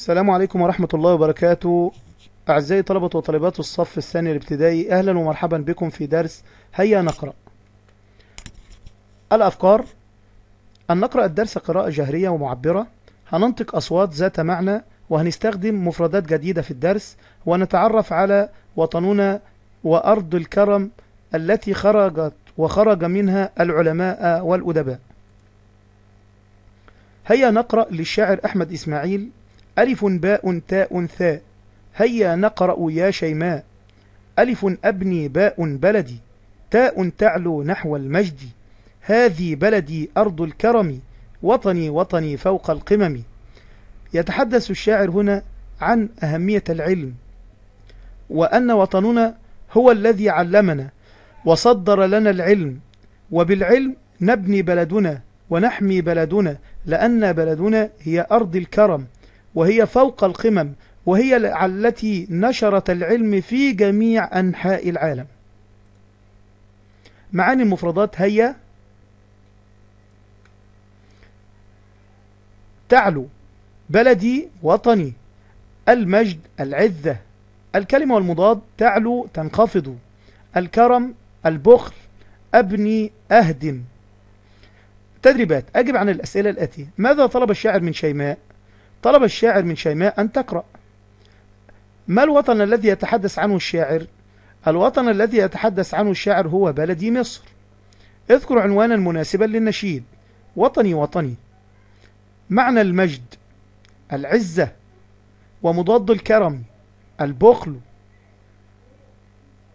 السلام عليكم ورحمة الله وبركاته أعزائي طلبة وطالبات الصف الثاني الابتدائي أهلا ومرحبا بكم في درس هيا نقرأ الأفكار أن نقرأ الدرس قراءة جهرية ومعبرة هننطق أصوات ذات معنى وهنستخدم مفردات جديدة في الدرس ونتعرف على وطننا وأرض الكرم التي خرجت وخرج منها العلماء والأدباء هيا نقرأ للشاعر أحمد إسماعيل ألف باء تاء ثاء هيا نقرأ يا شيماء ألف أبني باء بلدي تاء تعلو نحو المجد هذه بلدي أرض الكرم وطني وطني فوق القمم يتحدث الشاعر هنا عن أهمية العلم وأن وطننا هو الذي علمنا وصدر لنا العلم وبالعلم نبني بلدنا ونحمي بلدنا لأن بلدنا هي أرض الكرم وهي فوق القمم وهي التي نشرت العلم في جميع أنحاء العالم معاني المفردات هي تعلو بلدي وطني المجد العزة الكلمة والمضاد تعلو تنخفض الكرم البخل أبني أهدم تدريبات أجب عن الأسئلة الآتية ماذا طلب الشاعر من شيماء طلب الشاعر من شيماء أن تقرأ ما الوطن الذي يتحدث عنه الشاعر؟ الوطن الذي يتحدث عنه الشاعر هو بلدي مصر اذكر عنوانا مناسبا للنشيد وطني وطني معنى المجد العزة ومضاد الكرم البخل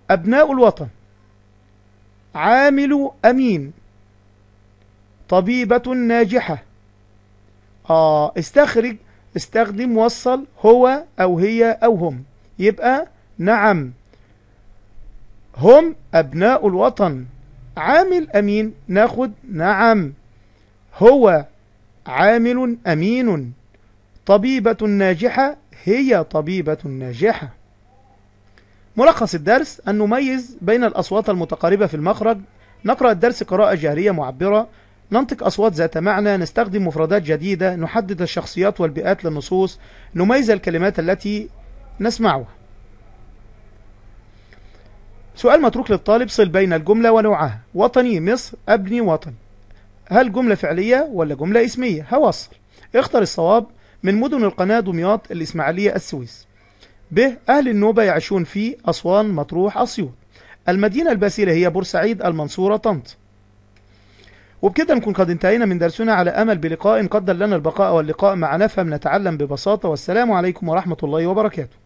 أبناء الوطن عامل أمين طبيبة ناجحة آه استخرج استخدم وصل هو أو هي أو هم يبقى نعم هم أبناء الوطن عامل أمين ناخد نعم هو عامل أمين طبيبة ناجحة هي طبيبة ناجحة ملخص الدرس أن نميز بين الأصوات المتقاربة في المخرج نقرأ الدرس قراءة جهرية معبرة ننطق أصوات ذات معنى نستخدم مفردات جديدة نحدد الشخصيات والبيئات للنصوص نميز الكلمات التي نسمعها سؤال متروك للطالب صل بين الجملة ونوعها وطني مصر أبني وطني. هل جملة فعلية ولا جملة اسمية هوصل اختر الصواب من مدن القناة دمياط الإسماعيلية السويس ب أهل النوبة يعيشون في أسوان مطروح أسيوط المدينة الباسلة هي بورسعيد المنصورة طنطا وبكده نكون قد انتهينا من درسنا على أمل بلقاء قدر لنا البقاء واللقاء مع نفهم نتعلم ببساطة والسلام عليكم ورحمة الله وبركاته